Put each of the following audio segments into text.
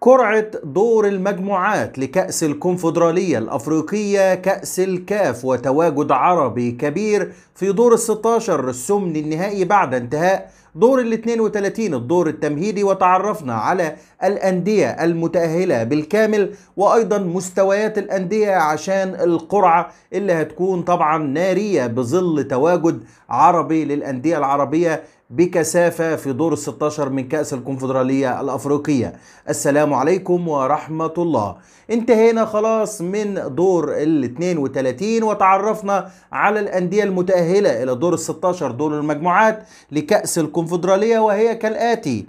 قرعة دور المجموعات لكأس الكونفدرالية الأفريقية كأس الكاف وتواجد عربي كبير في دور ال 16 السمن النهائي بعد انتهاء دور ال 32 الدور التمهيدي وتعرفنا على الأندية المتأهلة بالكامل وأيضا مستويات الأندية عشان القرعة اللي هتكون طبعا نارية بظل تواجد عربي للأندية العربية بكثافة في دور ال 16 من كأس الكونفدرالية الأفريقية السلام عليكم ورحمة الله انتهينا خلاص من دور ال 32 وتعرفنا على الأندية المتأهلة إلى دور ال 16 دور المجموعات لكأس الكونفدرالية وهي كالآتي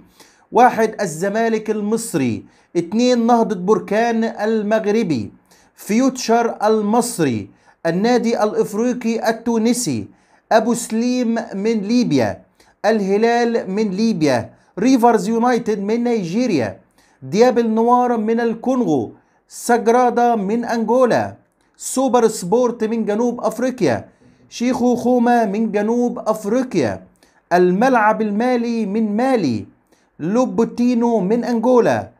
واحد الزمالك المصري اثنين نهضة بركان المغربي فيوتشر المصري النادي الإفريقي التونسي أبو سليم من ليبيا الهلال من ليبيا ريفرز يونايتد من نيجيريا دياب النوار من الكونغو ساجرادا من أنجولا سوبر سبورت من جنوب أفريقيا شيخو خوما من جنوب أفريقيا الملعب المالي من مالي لوبوتينو من أنجولا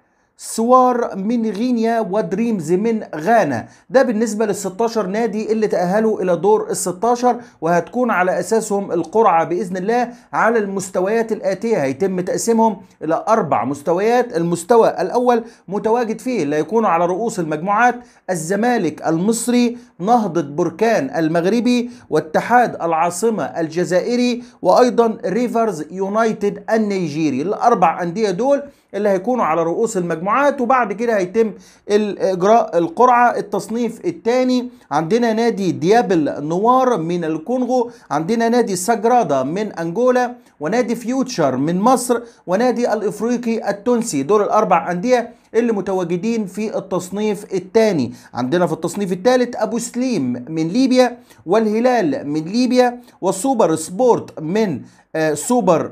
سوار من غينيا ودريمز من غانا ده بالنسبة لل 16 نادي اللي تأهلوا إلى دور ال 16 وهتكون على أساسهم القرعة بإذن الله على المستويات الآتية هيتم تقسيمهم إلى أربع مستويات المستوى الأول متواجد فيه اللي يكون على رؤوس المجموعات الزمالك المصري نهضة بركان المغربي واتحاد العاصمة الجزائري وأيضا ريفرز يونايتد النيجيري الأربع أندية دول اللي هيكونوا على رؤوس المجموعات المجموعات وبعد كده هيتم اجراء القرعه التصنيف الثاني عندنا نادي ديابل نوار من الكونغو عندنا نادي ساجرادا من انجولا ونادي فيوتشر من مصر ونادي الافريقي التونسي دول الاربع انديه اللي متواجدين في التصنيف الثاني عندنا في التصنيف الثالث ابو سليم من ليبيا والهلال من ليبيا والسوبر سبورت من آه، سوبر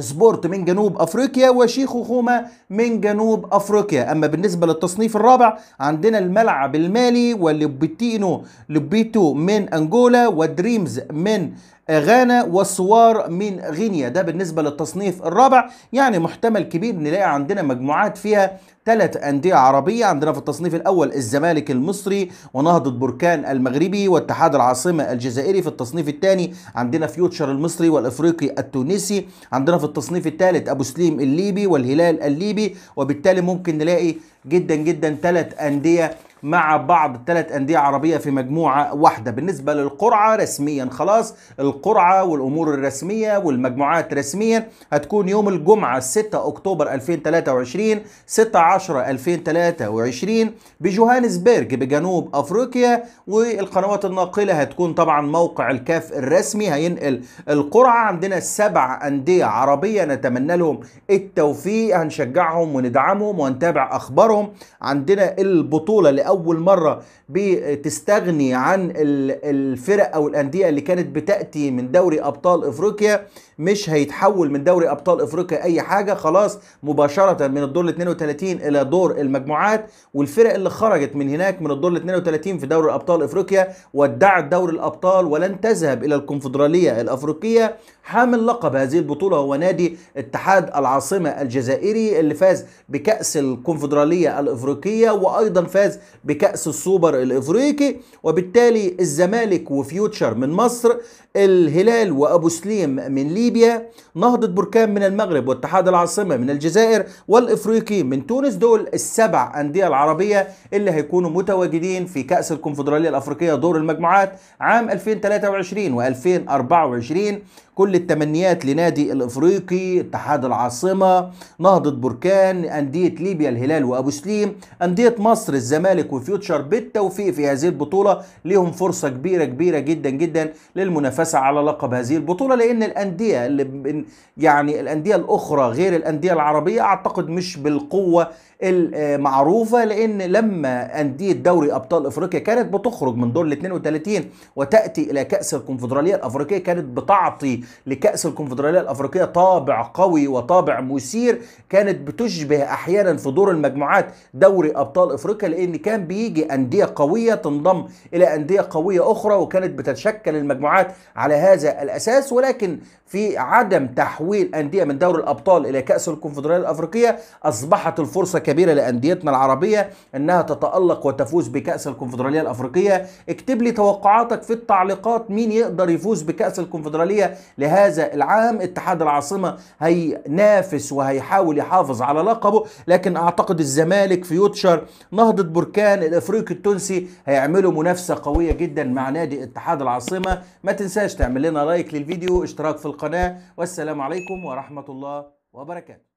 سبورت من جنوب افريقيا وشيخ خوما من جنوب افريقيا اما بالنسبه للتصنيف الرابع عندنا الملعب المالي ولوبيتينو لوبيتو من انجولا ودريمز من غانا والسوار من غينيا ده بالنسبة للتصنيف الرابع يعني محتمل كبير نلاقي عندنا مجموعات فيها ثلاث أندية عربية عندنا في التصنيف الأول الزمالك المصري ونهضة بركان المغربي واتحاد العاصمة الجزائري في التصنيف الثاني عندنا فيوتشر المصري والإفريقي التونسي عندنا في التصنيف الثالث أبو سليم الليبي والهلال الليبي وبالتالي ممكن نلاقي جدا جدا ثلاث أندية مع بعض ثلاث أندية عربية في مجموعة واحدة بالنسبة للقرعة رسميا خلاص القرعة والأمور الرسمية والمجموعات رسميا هتكون يوم الجمعة 6 أكتوبر 2023 6 10 2023 بجوهانسبرج بجنوب أفريقيا والقنوات الناقلة هتكون طبعا موقع الكاف الرسمي هينقل القرعة عندنا سبع أندية عربية نتمنى لهم التوفيق هنشجعهم وندعمهم ونتابع أخبارهم عندنا البطولة لأول لاول مره بتستغني عن الفرق او الانديه اللي كانت بتاتي من دوري ابطال افريقيا مش هيتحول من دوري ابطال افريقيا اي حاجه خلاص مباشره من الدور ال 32 الى دور المجموعات والفرق اللي خرجت من هناك من الدور ال 32 في دوري ابطال افريقيا ودعت دوري الابطال ولن تذهب الى الكونفدراليه الافريقيه حامل لقب هذه البطوله هو نادي اتحاد العاصمه الجزائري اللي فاز بكاس الكونفدراليه الافريقيه وايضا فاز بكأس السوبر الإفريقي وبالتالي الزمالك وفيوتشر من مصر الهلال وأبو سليم من ليبيا نهضة بركان من المغرب واتحاد العاصمة من الجزائر والإفريقي من تونس دول السبع أندية العربية اللي هيكونوا متواجدين في كأس الكونفدرالية الأفريقية دور المجموعات عام 2023 و2024 كل التمنيات لنادي الافريقي اتحاد العاصمه نهضه بركان انديه ليبيا الهلال وابو سليم انديه مصر الزمالك وفيوتشر بالتوفيق في هذه البطوله ليهم فرصه كبيره كبيره جدا جدا للمنافسه على لقب هذه البطوله لان الانديه اللي يعني الانديه الاخرى غير الانديه العربيه اعتقد مش بالقوه المعروفه لان لما انديه دوري ابطال افريقيا كانت بتخرج من دور ال 32 وتاتي الى كاس الكونفدراليه الافريقيه كانت بتعطي لكاس الكونفدراليه الافريقيه طابع قوي وطابع مثير كانت بتشبه احيانا في دور المجموعات دوري ابطال افريقيا لان كان بيجي أندية قوية تنضم إلى أندية قوية أخرى وكانت بتتشكل المجموعات على هذا الأساس ولكن في عدم تحويل أندية من دوري الأبطال إلى كأس الكونفدرالية الأفريقية أصبحت الفرصة كبيرة لأنديتنا العربية أنها تتألق وتفوز بكأس الكونفدرالية الأفريقية اكتب لي توقعاتك في التعليقات مين يقدر يفوز بكأس الكونفدرالية لهذا العام اتحاد العاصمة هينافس وهيحاول يحافظ على لقبه لكن أعتقد الزمالك فيوتشر نهضة بركان الان الافريقي التونسي هيعملوا منافسه قويه جدا مع نادي اتحاد العاصمه ما تنساش تعمل لنا لايك للفيديو اشتراك في القناه والسلام عليكم ورحمه الله وبركاته